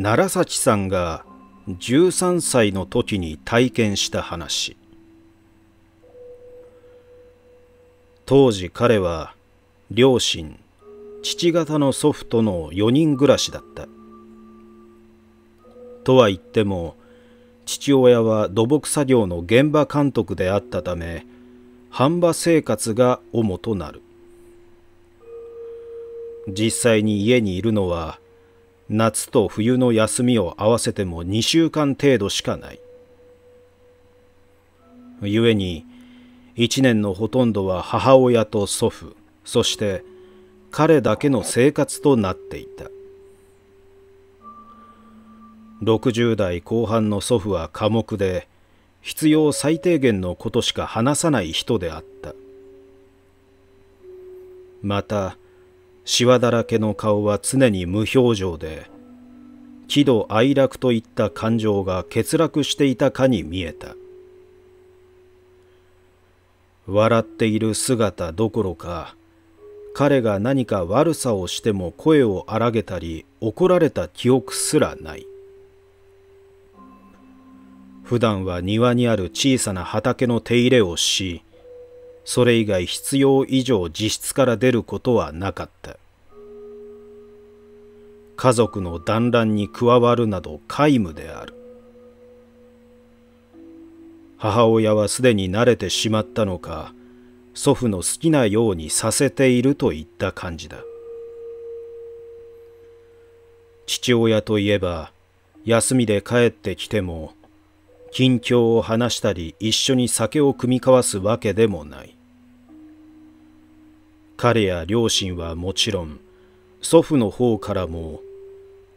楢崎さんが13歳の時に体験した話当時彼は両親父方の祖父との4人暮らしだったとは言っても父親は土木作業の現場監督であったため半場生活が主となる実際に家にいるのは夏と冬の休みを合わせても2週間程度しかない。故に、1年のほとんどは母親と祖父、そして彼だけの生活となっていた。60代後半の祖父は寡黙で、必要最低限のことしか話さない人であった。また、しわだらけの顔は常に無表情で、喜怒哀楽といった感情が欠落していたかに見えた。笑っている姿どころか、彼が何か悪さをしても声を荒げたり怒られた記憶すらない。普段は庭にある小さな畑の手入れをし、それ以外必要以上自室から出ることはなかった家族の団らんに加わるなど皆無である母親はすでに慣れてしまったのか祖父の好きなようにさせているといった感じだ父親といえば休みで帰ってきても近況を話したり一緒に酒を酌み交わすわけでもない彼や両親はもちろん祖父の方からも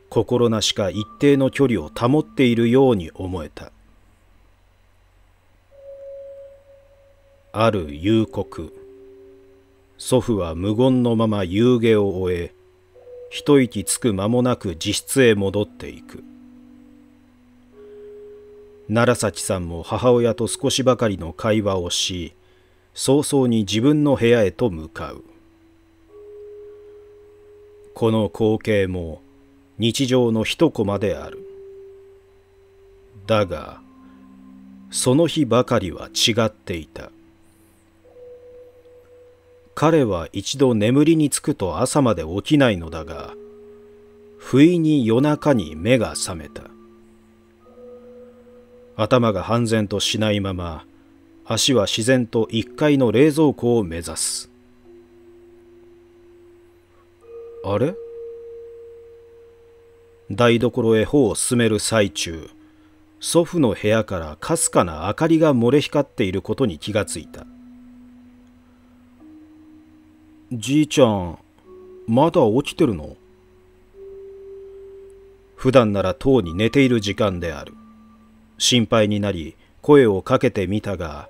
心なしか一定の距離を保っているように思えたある夕刻祖父は無言のまま夕げを終え一息つく間もなく自室へ戻っていく楢崎さんも母親と少しばかりの会話をし早々に自分の部屋へと向かうこの光景も日常の一コマである。だが、その日ばかりは違っていた。彼は一度眠りにつくと朝まで起きないのだが、不意に夜中に目が覚めた。頭が半然としないまま、足は自然と1階の冷蔵庫を目指す。あれ台所へ歩を進める最中祖父の部屋からかすかな明かりが漏れ光っていることに気がついたじいちゃんまだ起きてるの普段ならとうに寝ている時間である心配になり声をかけてみたが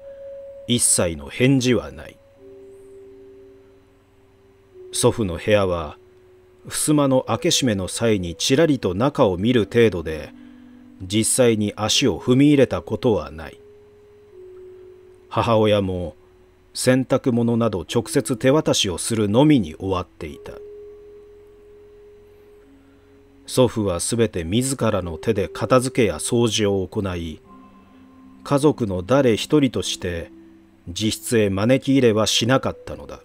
一切の返事はない祖父の部屋は襖の開け閉めの際にちらりと中を見る程度で実際に足を踏み入れたことはない母親も洗濯物など直接手渡しをするのみに終わっていた祖父はすべて自らの手で片付けや掃除を行い家族の誰一人として自室へ招き入れはしなかったのだ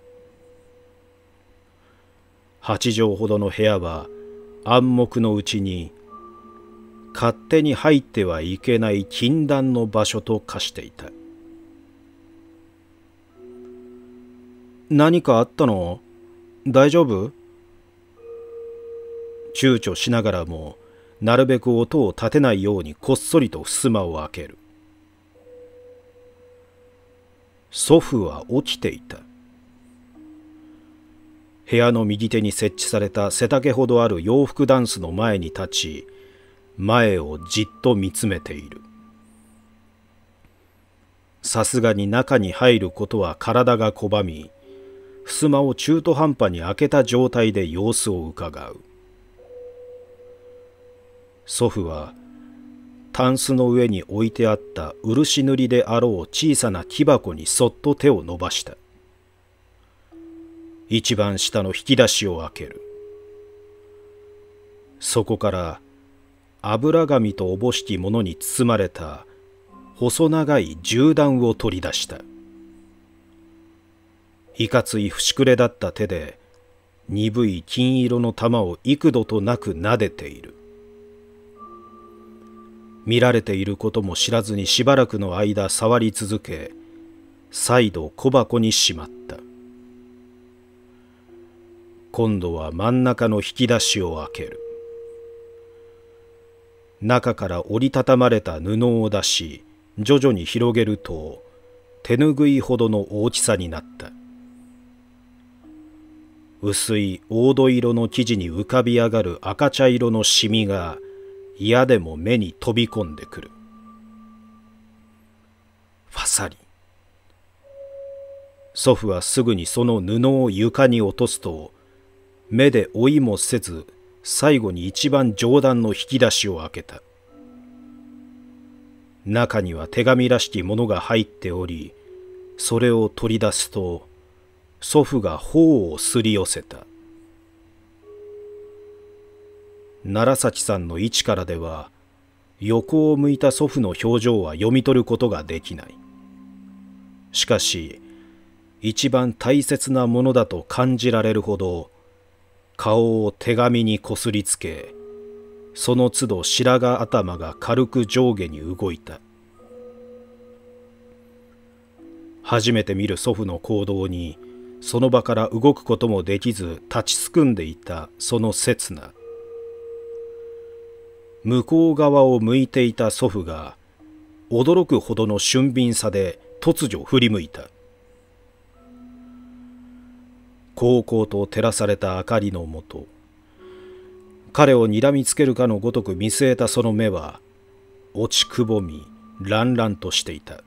八畳ほどの部屋は暗黙のうちに勝手に入ってはいけない禁断の場所と化していた何かあったの大丈夫躊躇しながらもなるべく音を立てないようにこっそりと襖を開ける祖父は起きていた部屋の右手に設置された背丈ほどある洋服ダンスの前に立ち前をじっと見つめているさすがに中に入ることは体が拒み襖を中途半端に開けた状態で様子をうかがう祖父はタンスの上に置いてあった漆塗りであろう小さな木箱にそっと手を伸ばした一番下の引き出しを開けるそこから油紙とおぼしきものに包まれた細長い銃弾を取り出したいかつい節くれだった手で鈍い金色の玉を幾度となく撫でている見られていることも知らずにしばらくの間触り続け再度小箱にしまった今度は真ん中の引き出しを開ける中から折りたたまれた布を出し徐々に広げると手ぬぐいほどの大きさになった薄い黄土色の生地に浮かび上がる赤茶色のシミが嫌でも目に飛び込んでくるファサリ祖父はすぐにその布を床に落とすと目で追いもせず最後に一番上段の引き出しを開けた中には手紙らしきものが入っておりそれを取り出すと祖父が頬をすり寄せた楢崎さんの位置からでは横を向いた祖父の表情は読み取ることができないしかし一番大切なものだと感じられるほど顔を手紙にこすりつけその都度白髪頭が軽く上下に動いた初めて見る祖父の行動にその場から動くこともできず立ちすくんでいたその刹那向こう側を向いていた祖父が驚くほどの俊敏さで突如振り向いたこうと照らされた明かりのもと彼を睨みつけるかのごとく見据えたその目は落ちくぼみ乱々としていた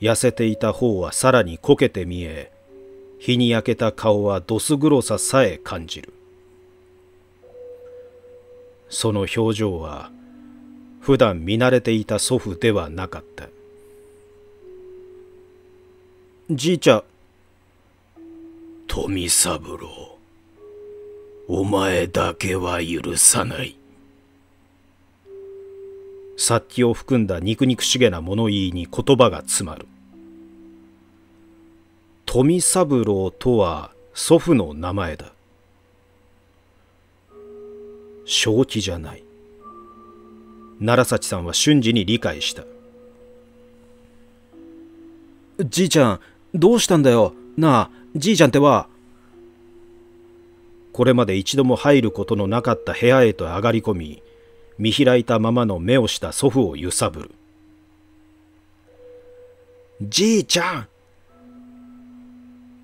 痩せていた方はさらにこけて見え日に焼けた顔はどす黒ささえ感じるその表情は普段見慣れていた祖父ではなかったじいちゃ富三郎お前だけは許さない殺気を含んだ肉々しげな物言いに言葉が詰まる富三郎とは祖父の名前だ正気じゃない楢崎さんは瞬時に理解したじいちゃんどうしたんだよなあじいちゃんってはこれまで一度も入ることのなかった部屋へと上がり込み見開いたままの目をした祖父を揺さぶるじいちゃん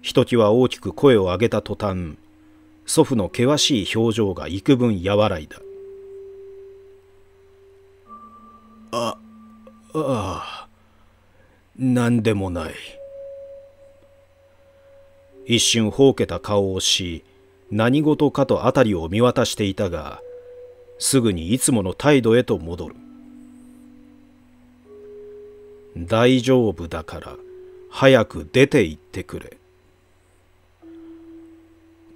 ひときわ大きく声を上げた途端祖父の険しい表情が幾分和らいだあああ何でもない。一瞬ほうけた顔をし何事かと辺りを見渡していたがすぐにいつもの態度へと戻る大丈夫だから早く出て行ってくれ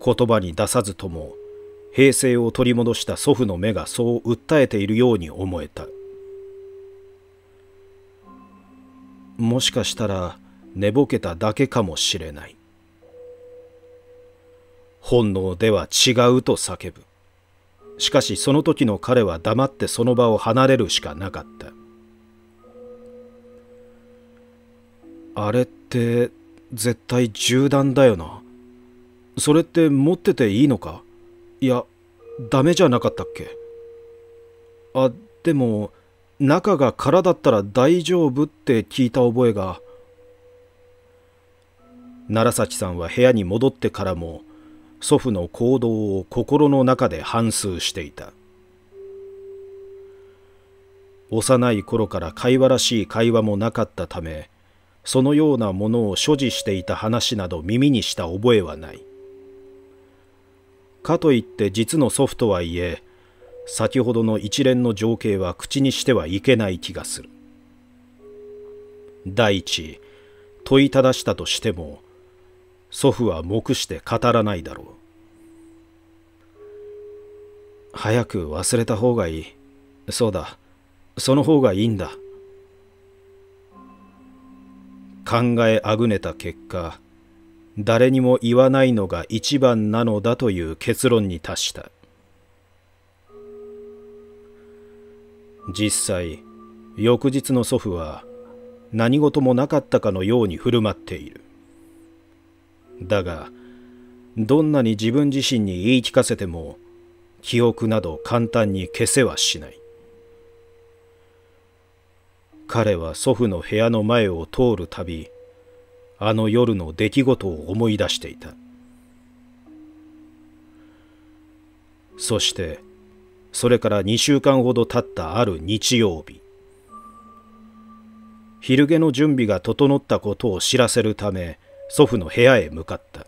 言葉に出さずとも平静を取り戻した祖父の目がそう訴えているように思えたもしかしたら寝ぼけただけかもしれない本能では違うと叫ぶ。しかしその時の彼は黙ってその場を離れるしかなかった。あれって絶対銃弾だよな。それって持ってていいのかいや、ダメじゃなかったっけあ、でも、中が空だったら大丈夫って聞いた覚えが。奈良崎さんは部屋に戻ってからも、祖父の行動を心の中で反芻していた幼い頃から会話らしい会話もなかったためそのようなものを所持していた話など耳にした覚えはないかといって実の祖父とはいえ先ほどの一連の情景は口にしてはいけない気がする第一問いただしたとしても祖父は黙して語らないだろう早く忘れた方がいいそうだその方がいいんだ考えあぐねた結果誰にも言わないのが一番なのだという結論に達した実際翌日の祖父は何事もなかったかのように振る舞っているだがどんなに自分自身に言い聞かせても記憶など簡単に消せはしない彼は祖父の部屋の前を通るたびあの夜の出来事を思い出していたそしてそれから2週間ほど経ったある日曜日昼毛の準備が整ったことを知らせるため祖父の部屋へ向かった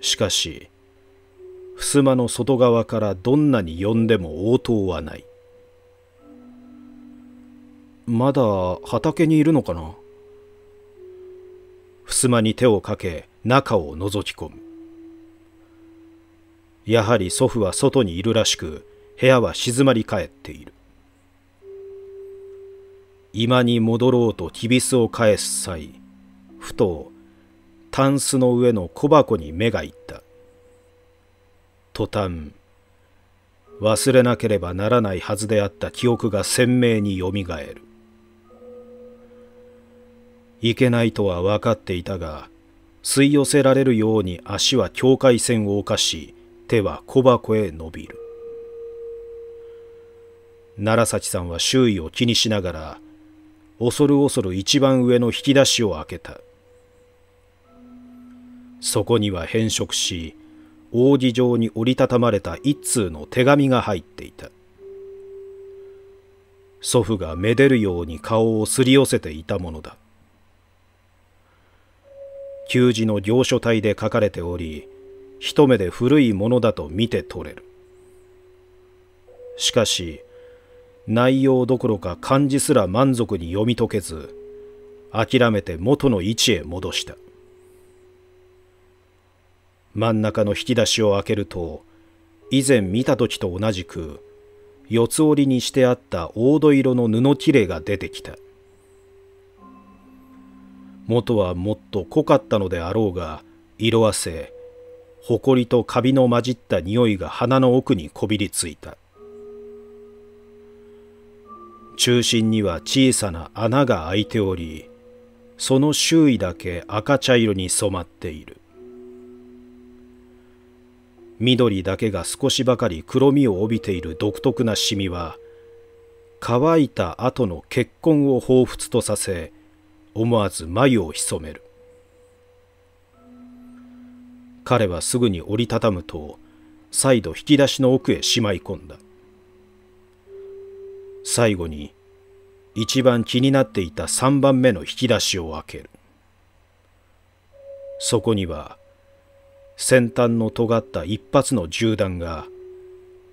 しかし襖の外側からどんなに呼んでも応答はないまだ畑にいるのかな襖に手をかけ中を覗き込むやはり祖父は外にいるらしく部屋は静まり返っている居間に戻ろうときびすを返す際ふとタンスの上の小箱に目がいった途端忘れなければならないはずであった記憶が鮮明によみがえるいけないとは分かっていたが吸い寄せられるように足は境界線を犯し手は小箱へ伸びる楢崎さんは周囲を気にしながら恐る恐る一番上の引き出しを開けたそこには変色し、扇状に折りたたまれた一通の手紙が入っていた。祖父がめでるように顔をすり寄せていたものだ。旧字の行書体で書かれており、一目で古いものだと見て取れる。しかし、内容どころか漢字すら満足に読み解けず、諦めて元の位置へ戻した。真ん中の引き出しを開けると以前見た時と同じく四つ折りにしてあった黄土色の布切れが出てきた元はもっと濃かったのであろうが色あせ埃とカビの混じった匂いが鼻の奥にこびりついた中心には小さな穴が開いておりその周囲だけ赤茶色に染まっている緑だけが少しばかり黒みを帯びている独特なシミは乾いた後の血痕を彷彿とさせ思わず眉を潜める彼はすぐに折りたたむと再度引き出しの奥へしまい込んだ最後に一番気になっていた三番目の引き出しを開けるそこには先端の尖った一発の銃弾が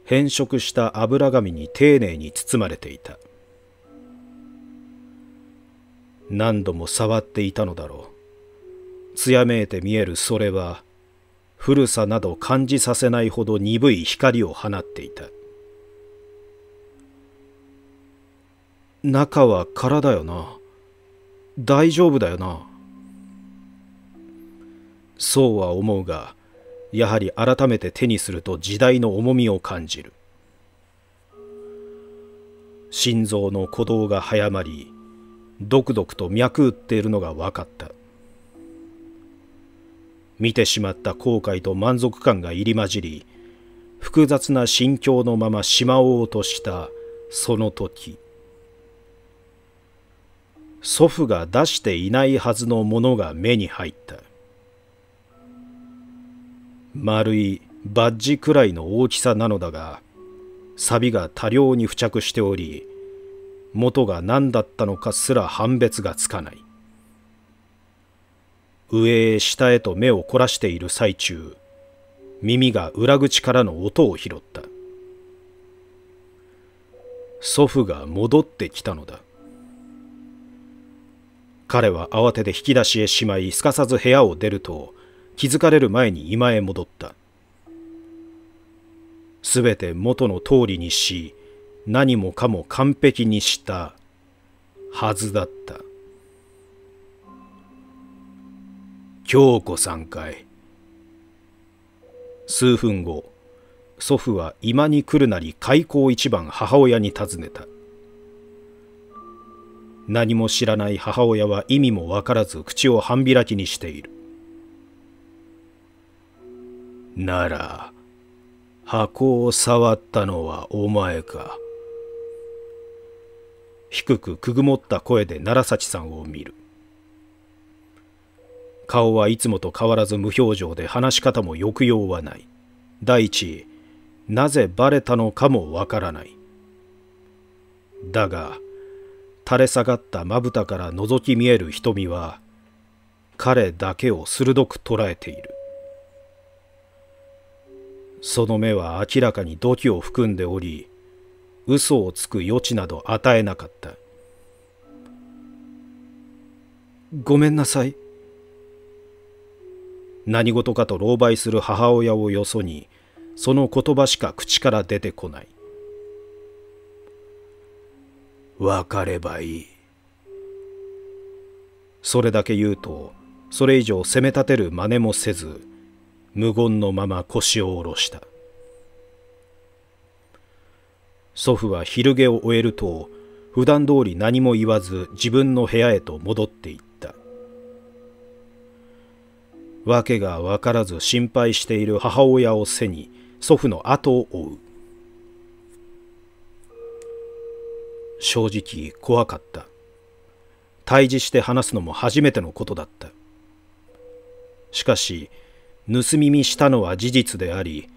変色した油紙に丁寧に包まれていた何度も触っていたのだろう艶めいて見えるそれは古さなど感じさせないほど鈍い光を放っていた中は空だよな大丈夫だよなそうは思うがやはり改めて手にすると時代の重みを感じる心臓の鼓動が早まりドクドクと脈打っているのが分かった見てしまった後悔と満足感が入り混じり複雑な心境のまましまおうとしたその時祖父が出していないはずのものが目に入った丸いバッジくらいの大きさなのだが錆が多量に付着しており元が何だったのかすら判別がつかない上へ下へと目を凝らしている最中耳が裏口からの音を拾った祖父が戻ってきたのだ彼は慌てて引き出しへしまいすかさず部屋を出ると気づかれる前に居間へ戻った。すべて元の通りにし、何もかも完璧にしたはずだった。京子さんかい。数分後、祖父は居間に来るなり開口一番母親に尋ねた。何も知らない母親は意味もわからず口を半開きにしている。なら、箱を触ったのはお前か。低くくぐもった声で奈良幸さんを見る。顔はいつもと変わらず無表情で話し方も抑揚はない。第一、なぜバレたのかもわからない。だが、垂れ下がったまぶたから覗き見える瞳は、彼だけを鋭く捉えている。その目は明らかに土器を含んでおり嘘をつく余地など与えなかったごめんなさい何事かと狼狽する母親をよそにその言葉しか口から出てこない分かればいいそれだけ言うとそれ以上責め立てる真似もせず無言のまま腰を下ろした祖父は昼毛を終えると普段通り何も言わず自分の部屋へと戻っていった訳が分からず心配している母親を背に祖父の後を追う正直怖かった退治して話すのも初めてのことだったしかし盗み見したのは事実であり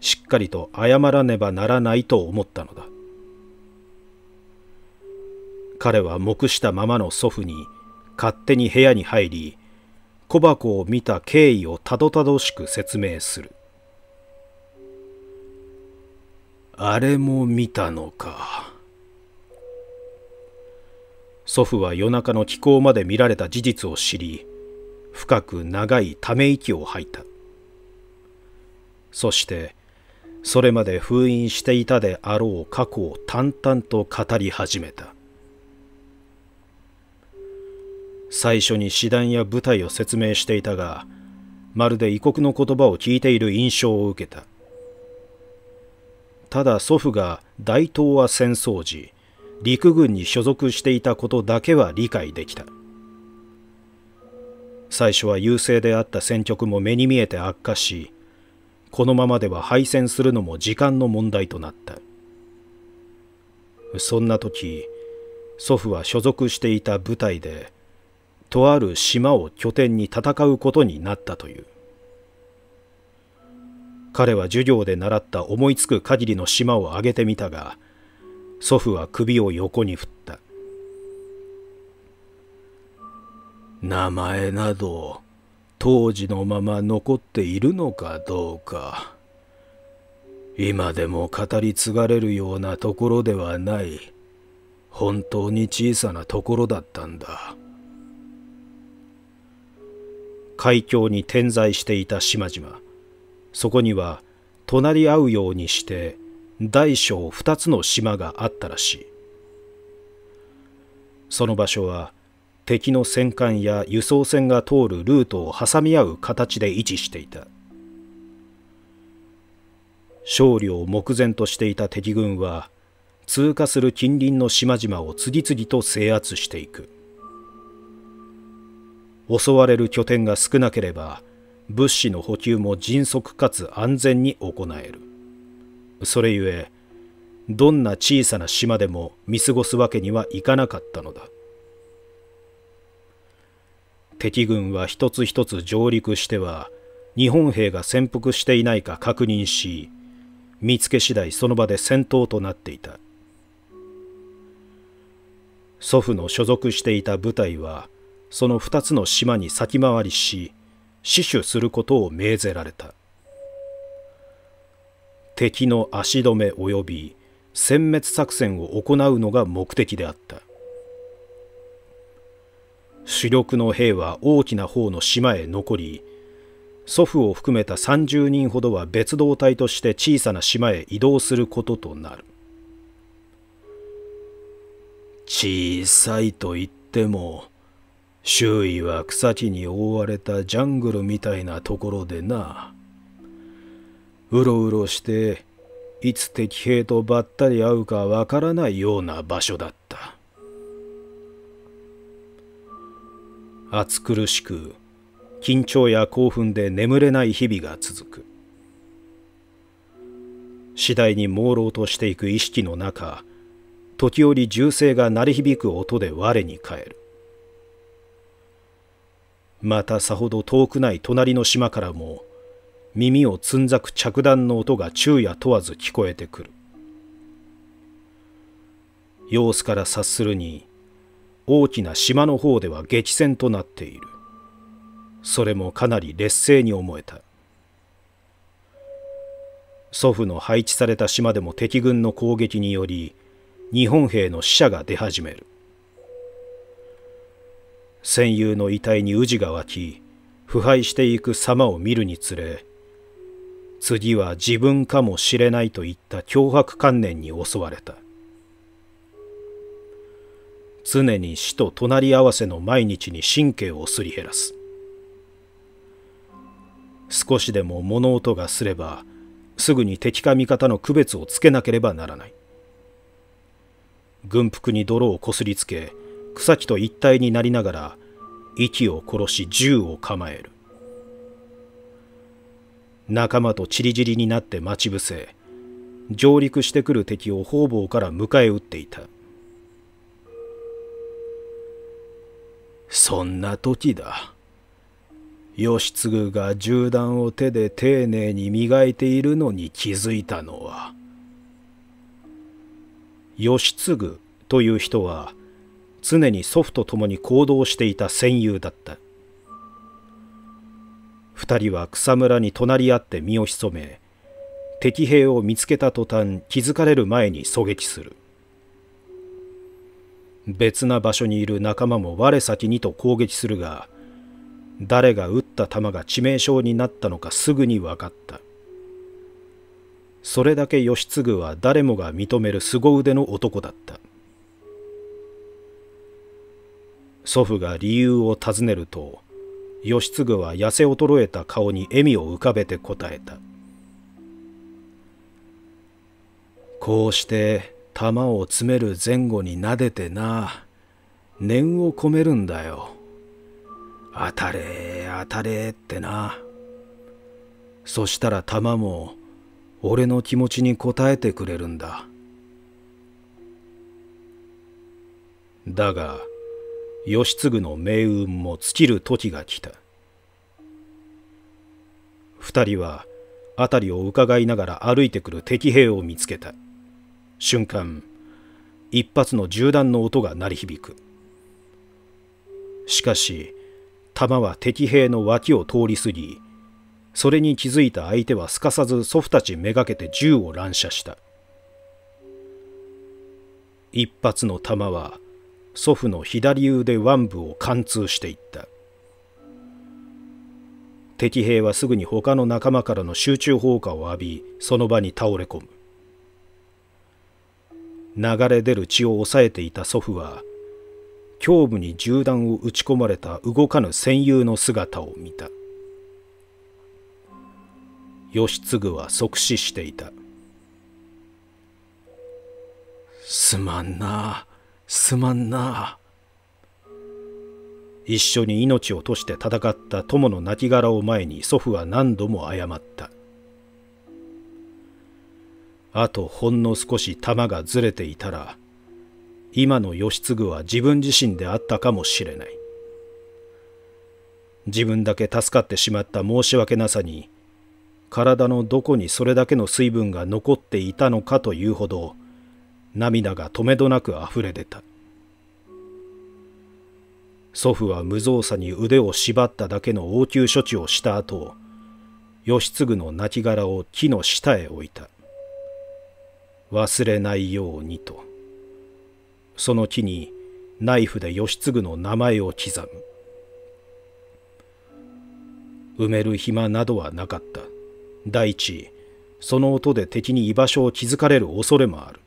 しっかりと謝らねばならないと思ったのだ彼は黙したままの祖父に勝手に部屋に入り小箱を見た経緯をたどたどしく説明するあれも見たのか祖父は夜中の気候まで見られた事実を知り深く長いため息を吐いたそしてそれまで封印していたであろう過去を淡々と語り始めた最初に師団や部隊を説明していたがまるで異国の言葉を聞いている印象を受けたただ祖父が大東亜戦争時陸軍に所属していたことだけは理解できた最初は優勢であった戦局も目に見えて悪化しこのままでは敗戦するのも時間の問題となったそんな時祖父は所属していた部隊でとある島を拠点に戦うことになったという彼は授業で習った思いつく限りの島を挙げてみたが祖父は首を横に振った名前など当時のまま残っているのかどうか今でも語り継がれるようなところではない本当に小さなところだったんだ海峡に点在していた島々そこには隣り合うようにして大小2つの島があったらしいその場所は敵の戦艦や輸送船が通るルートを挟み合う形で位置していた勝利を目前としていた敵軍は通過する近隣の島々を次々と制圧していく襲われる拠点が少なければ物資の補給も迅速かつ安全に行えるそれゆえどんな小さな島でも見過ごすわけにはいかなかったのだ敵軍は一つ一つ上陸しては日本兵が潜伏していないか確認し見つけ次第その場で戦闘となっていた祖父の所属していた部隊はその2つの島に先回りし死守することを命ぜられた敵の足止め及び殲滅作戦を行うのが目的であった主力の兵は大きな方の島へ残り祖父を含めた30人ほどは別動隊として小さな島へ移動することとなる小さいと言っても周囲は草木に覆われたジャングルみたいなところでなうろうろしていつ敵兵とばったり会うかわからないような場所だった暑苦しく緊張や興奮で眠れない日々が続く次第に朦朧としていく意識の中時折銃声が鳴り響く音で我に返るまたさほど遠くない隣の島からも耳をつんざく着弾の音が昼夜問わず聞こえてくる様子から察するに大きな島の方では激戦となっているそれもかなり劣勢に思えた祖父の配置された島でも敵軍の攻撃により日本兵の死者が出始める戦友の遺体に宇治が湧き腐敗していく様を見るにつれ次は自分かもしれないといった脅迫観念に襲われた常に死と隣り合わせの毎日に神経をすり減らす少しでも物音がすればすぐに敵か味方の区別をつけなければならない軍服に泥をこすりつけ草木と一体になりながら息を殺し銃を構える仲間とちりぢりになって待ち伏せ上陸してくる敵を方々から迎え撃っていたそんな時だ。義継が銃弾を手で丁寧に磨いているのに気づいたのは義継という人は常に祖父と共に行動していた戦友だった二人は草むらに隣り合って身を潜め敵兵を見つけた途端気づかれる前に狙撃する別な場所にいる仲間も我先にと攻撃するが誰が撃った弾が致命傷になったのかすぐに分かったそれだけ義継は誰もが認める凄腕の男だった祖父が理由を尋ねると義継は痩せ衰えた顔に笑みを浮かべて答えたこうして玉を詰める前後に撫でてな念を込めるんだよ当たれ当たれってなそしたら玉も俺の気持ちに応えてくれるんだだが義継の命運も尽きる時が来た二人は辺りをうかがいながら歩いてくる敵兵を見つけた「瞬間一発の銃弾の音が鳴り響くしかし弾は敵兵の脇を通り過ぎそれに気づいた相手はすかさず祖父たちめがけて銃を乱射した一発の弾は祖父の左腕腕部を貫通していった敵兵はすぐに他の仲間からの集中砲火を浴びその場に倒れ込む流れ出る血を抑えていた祖父は胸部に銃弾を撃ち込まれた動かぬ戦友の姿を見た義継は即死していたすまんなすまんな一緒に命を賭して戦った友の亡骸を前に祖父は何度も謝ったあとほんの少し弾がずれていたら今の義継は自分自身であったかもしれない自分だけ助かってしまった申し訳なさに体のどこにそれだけの水分が残っていたのかというほど涙がとめどなく溢れ出た祖父は無造作に腕を縛っただけの応急処置をした後義継の亡骸を木の下へ置いた忘れないようにとその木にナイフで義継の名前を刻む埋める暇などはなかった第一その音で敵に居場所を気づかれる恐れもある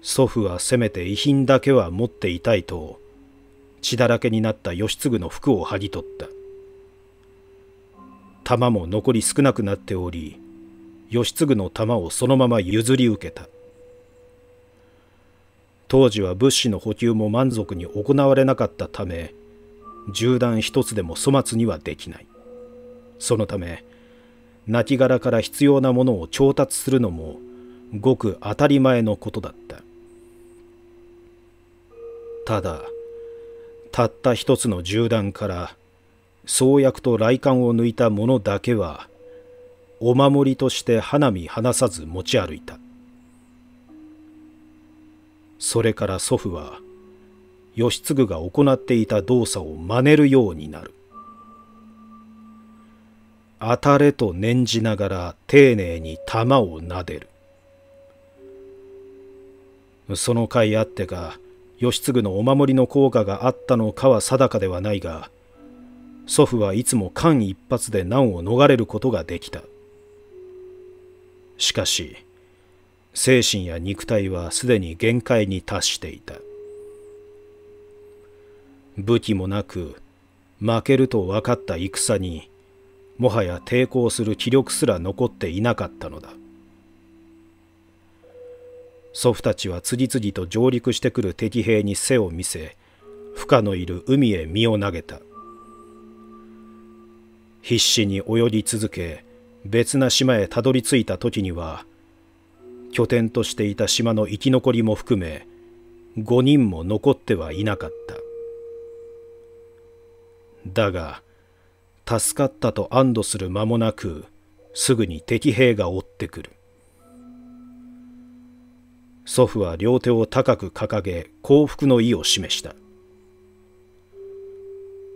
祖父はせめて遺品だけは持っていたいと血だらけになった義継の服を剥ぎ取った弾も残り少なくなっており義継の玉をそのまま譲り受けた当時は物資の補給も満足に行われなかったため銃弾一つでも粗末にはできないそのため亡骸から必要なものを調達するのもごく当たり前のことだったただたった一つの銃弾から創薬と雷管を抜いたものだけはお守りとして花見離さず持ち歩いたそれから祖父は義継が行っていた動作を真似るようになる当たれと念じながら丁寧に玉を撫でるその甲斐あってか義継のお守りの効果があったのかは定かではないが祖父はいつも間一髪で難を逃れることができたしかし精神や肉体はすでに限界に達していた武器もなく負けると分かった戦にもはや抵抗する気力すら残っていなかったのだ祖父たちは次々と上陸してくる敵兵に背を見せ負荷のいる海へ身を投げた必死に泳ぎ続け別な島へたどり着いた時には拠点としていた島の生き残りも含め5人も残ってはいなかっただが助かったと安堵する間もなくすぐに敵兵が追ってくる祖父は両手を高く掲げ降伏の意を示した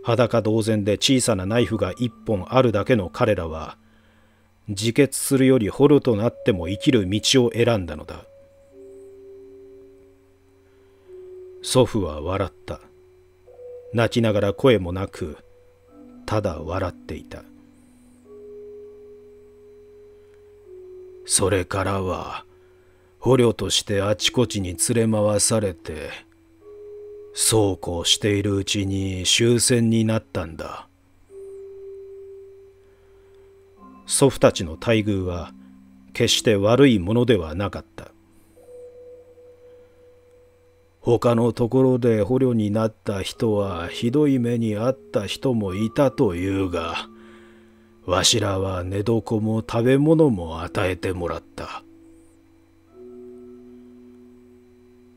裸同然で小さなナイフが一本あるだけの彼らは自決するより捕虜となっても生きる道を選んだのだ祖父は笑った泣きながら声もなくただ笑っていたそれからは捕虜としてあちこちに連れ回されてそうこうしているうちに終戦になったんだ祖父たちの待遇は決して悪いものではなかった他のところで捕虜になった人はひどい目に遭った人もいたというがわしらは寝床も食べ物も与えてもらった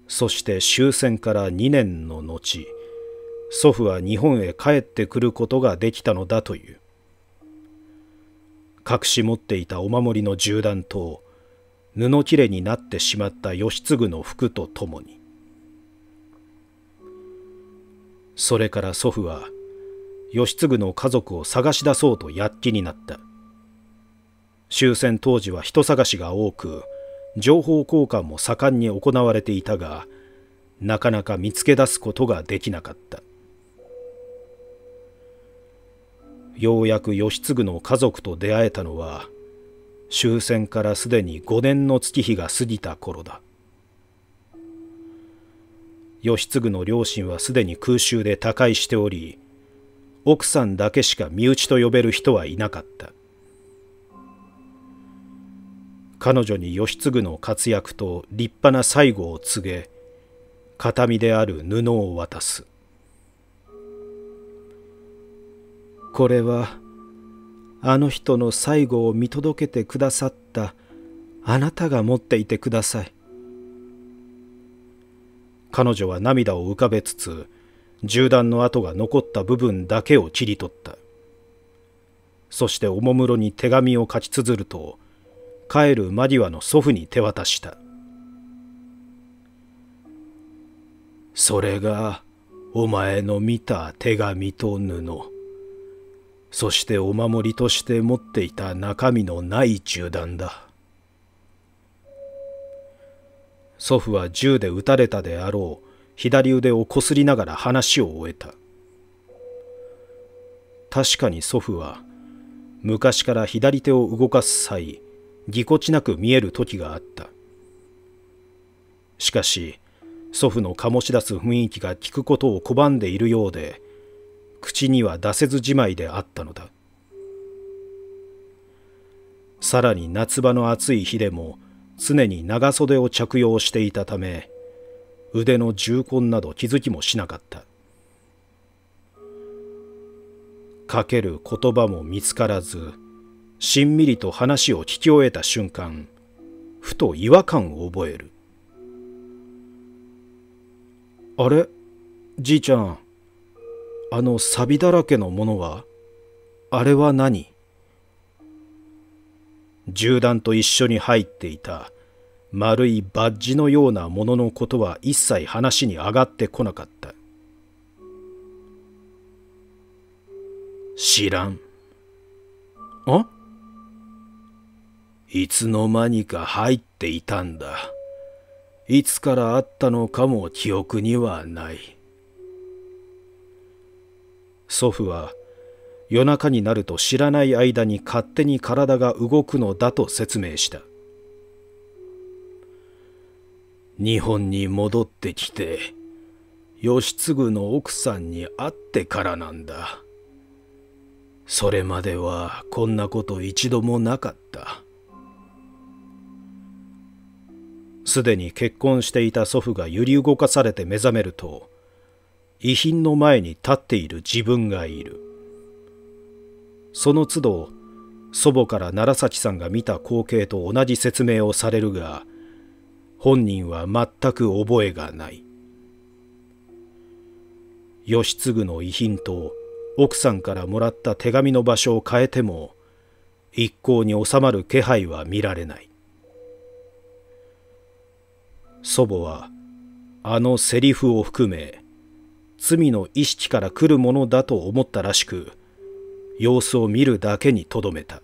そして終戦から2年の後祖父は日本へ帰ってくることができたのだという隠し持っていたお守りの銃弾と布切れになってしまった義継の服とともにそれから祖父は義継の家族を探し出そうと躍起になった終戦当時は人探しが多く情報交換も盛んに行われていたがなかなか見つけ出すことができなかったようやく義継の家族と出会えたのは終戦からすでに5年の月日が過ぎた頃だ義継の両親はすでに空襲で他界しており奥さんだけしか身内と呼べる人はいなかった彼女に義継の活躍と立派な最後を告げ形見である布を渡すこれはあの人の最後を見届けてくださったあなたが持っていてください。彼女は涙を浮かべつつ銃弾の跡が残った部分だけを切り取ったそしておもむろに手紙を書き綴ると帰る間際の祖父に手渡したそれがお前の見た手紙と布そしてお守りとして持っていた中身のない銃弾だ祖父は銃で撃たれたであろう左腕をこすりながら話を終えた確かに祖父は昔から左手を動かす際ぎこちなく見える時があったしかし祖父の醸し出す雰囲気が聞くことを拒んでいるようで口には出せずじまいであったのださらに夏場の暑い日でも常に長袖を着用していたため腕の重痕など気づきもしなかったかける言葉も見つからずしんみりと話を聞き終えた瞬間ふと違和感を覚えるあれじいちゃんあのサビだらけのものはあれは何銃弾と一緒に入っていた丸いバッジのようなもののことは一切話に上がってこなかった知らんあいつの間にか入っていたんだいつからあったのかも記憶にはない。祖父は夜中になると知らない間に勝手に体が動くのだと説明した日本に戻ってきて義継の奥さんに会ってからなんだそれまではこんなこと一度もなかったすでに結婚していた祖父が揺り動かされて目覚めると遺品の前に立っている自分がいるその都度祖母から楢崎さんが見た光景と同じ説明をされるが本人は全く覚えがない義継の遺品と奥さんからもらった手紙の場所を変えても一向に収まる気配は見られない祖母はあのセリフを含め罪の意識から来るものだと思ったらしく様子を見るだけにとどめた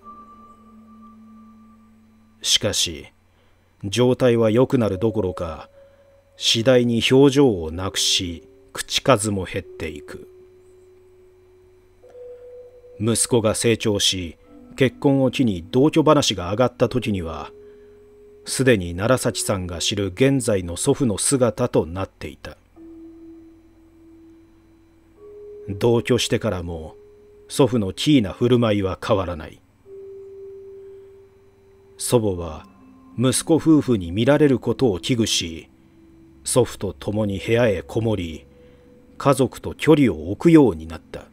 しかし状態は良くなるどころか次第に表情をなくし口数も減っていく息子が成長し結婚を機に同居話が上がった時にはすでに楢崎さんが知る現在の祖父の姿となっていた同居してからも祖父のキーな振る舞いは変わらない祖母は息子夫婦に見られることを危惧し祖父と共に部屋へこもり家族と距離を置くようになった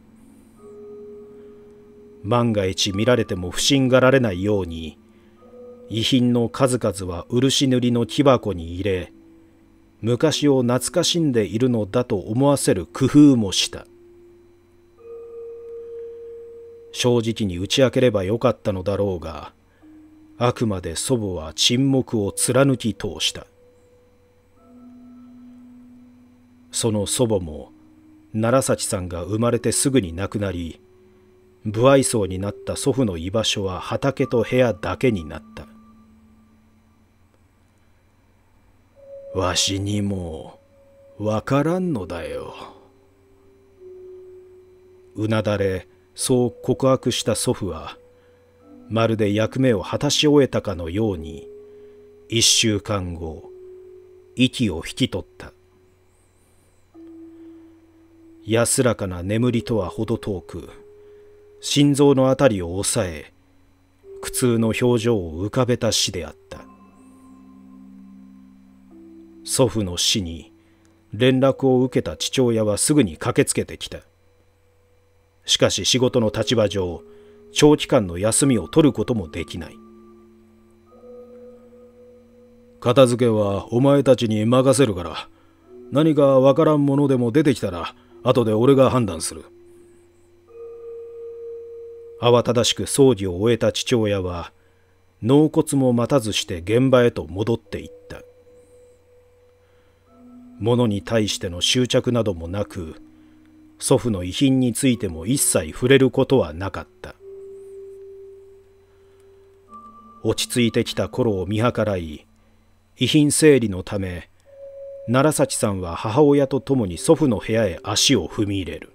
万が一見られても不審がられないように遺品の数々は漆塗りの木箱に入れ昔を懐かしんでいるのだと思わせる工夫もした正直に打ち明ければよかったのだろうがあくまで祖母は沈黙を貫き通したその祖母も楢崎さんが生まれてすぐに亡くなり不愛想になった祖父の居場所は畑と部屋だけになったわしにもわからんのだようなだれそう告白した祖父はまるで役目を果たし終えたかのように一週間後息を引き取った安らかな眠りとは程遠く心臓のあたりを押さえ苦痛の表情を浮かべた死であった祖父の死に連絡を受けた父親はすぐに駆けつけてきた「しかし仕事の立場上、長期間の休みを取ることもできない。片付けはお前たちに任せるから、何かわからんものでも出てきたら、後で俺が判断する。慌ただしく葬儀を終えた父親は、納骨も待たずして現場へと戻っていった。物に対しての執着などもなく、祖父の遺品についても一切触れることはなかった落ち着いてきた頃を見計らい遺品整理のため楢崎さんは母親と共に祖父の部屋へ足を踏み入れる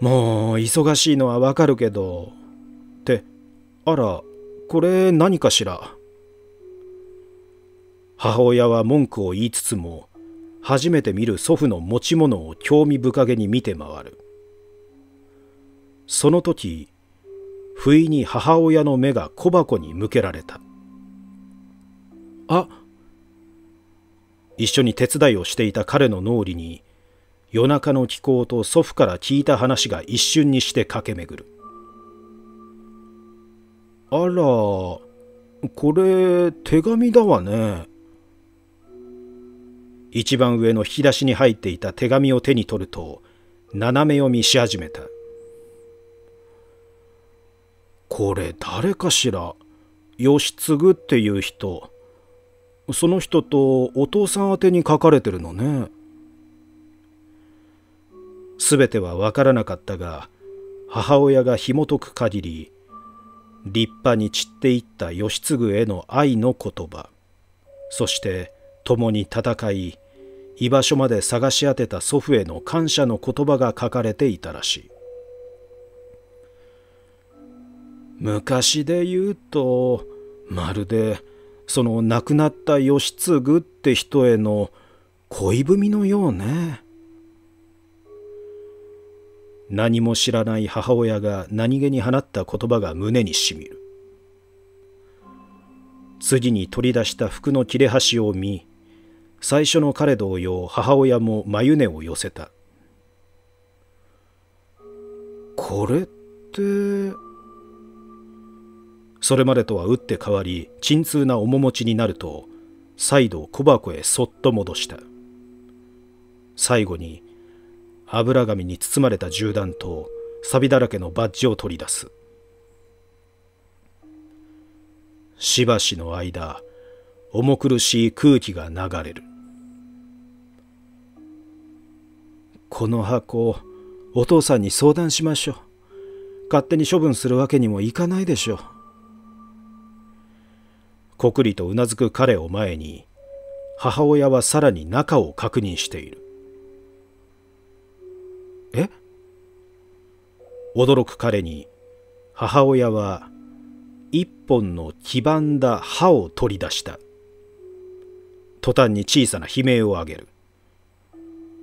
もう忙しいのはわかるけどってあらこれ何かしら母親は文句を言いつつも初めて見る祖父の持ち物を興味深げに見て回るその時不意に母親の目が小箱に向けられたあ一緒に手伝いをしていた彼の脳裏に夜中の気候と祖父から聞いた話が一瞬にして駆け巡るあらこれ手紙だわね一番上の引き出しに入っていた手紙を手に取ると斜め読みし始めたこれ誰かしら義継っていう人その人とお父さん宛てに書かれてるのねすべては分からなかったが母親が紐解く限り立派に散っていった義継への愛の言葉そして共に戦い居場所まで探し当てた祖父への感謝の言葉が書かれていたらしい昔で言うとまるでその亡くなった義継って人への恋文のようね何も知らない母親が何気に放った言葉が胸にしみる次に取り出した服の切れ端を見最初の彼同様母親も眉根を寄せたこれってそれまでとは打って変わり沈痛な面持ちになると再度小箱へそっと戻した最後に油紙に包まれた銃弾と錆だらけのバッジを取り出すしばしの間重苦しい空気が流れるこの箱をお父さんに相談しましょう。勝手に処分するわけにもいかないでしょう。こくりとうなずく彼を前に、母親はさらに中を確認している。え驚く彼に、母親は一本の黄ばんだ歯を取り出した。途端に小さな悲鳴を上げる。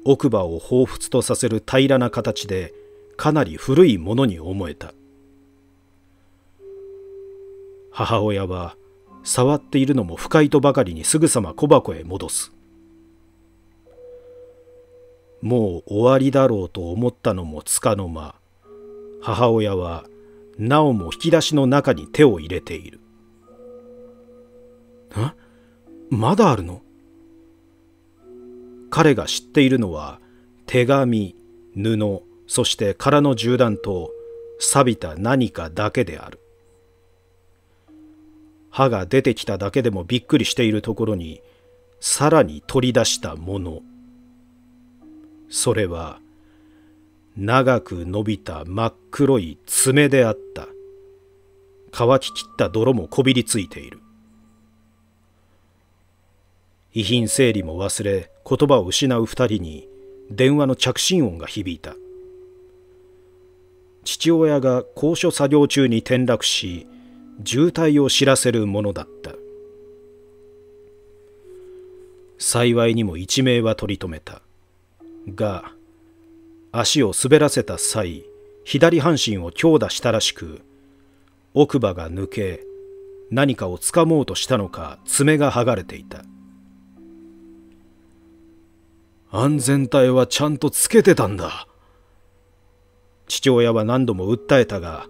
奥歯を彷彿とさせる平らな形でかなり古いものに思えた母親は触っているのも不快とばかりにすぐさま小箱へ戻すもう終わりだろうと思ったのもつかの間母親はなおも引き出しの中に手を入れている。んまだあるの彼が知っているのは手紙布そして空の銃弾と錆びた何かだけである歯が出てきただけでもびっくりしているところにさらに取り出したものそれは長く伸びた真っ黒い爪であった乾ききった泥もこびりついている遺品整理も忘れ言葉を失う2人に電話の着信音が響いた父親が高所作業中に転落し渋滞を知らせるものだった幸いにも一命は取り留めたが足を滑らせた際左半身を強打したらしく奥歯が抜け何かをつかもうとしたのか爪が剥がれていた安全帯はちゃんとつけてたんだ。父親は何度も訴えたが、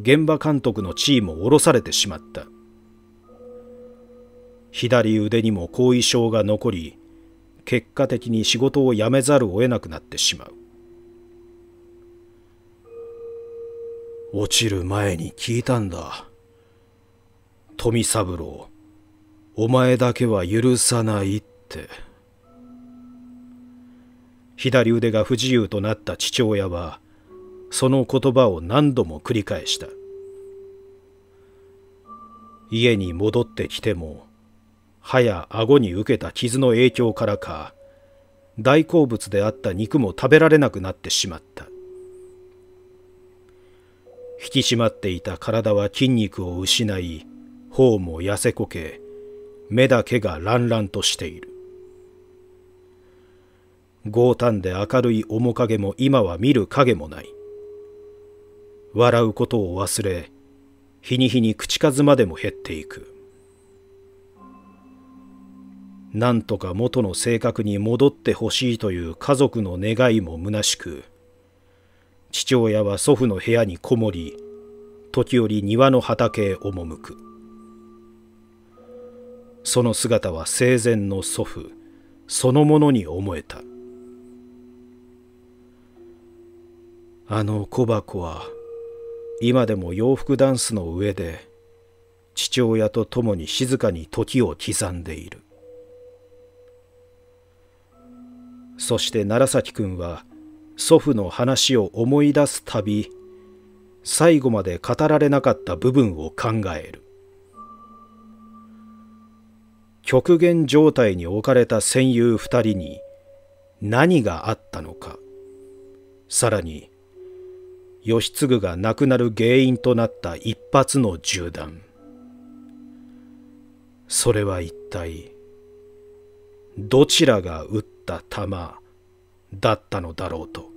現場監督の地位も下ろされてしまった。左腕にも後遺症が残り、結果的に仕事を辞めざるを得なくなってしまう。落ちる前に聞いたんだ。富三郎、お前だけは許さないって。左腕が不自由となった父親はその言葉を何度も繰り返した家に戻ってきても歯や顎に受けた傷の影響からか大好物であった肉も食べられなくなってしまった引き締まっていた体は筋肉を失い頬も痩せこけ目だけが乱々としている豪胆で明るい面影も今は見る影もない笑うことを忘れ日に日に口数までも減っていくなんとか元の性格に戻ってほしいという家族の願いも虚しく父親は祖父の部屋にこもり時折庭の畑へ赴くその姿は生前の祖父そのものに思えた。あの小箱は今でも洋服ダンスの上で父親と共に静かに時を刻んでいるそして楢崎君は祖父の話を思い出すたび最後まで語られなかった部分を考える極限状態に置かれた戦友二人に何があったのかさらに義継が亡くなる原因となった一発の銃弾それは一体どちらが撃った弾だったのだろうと。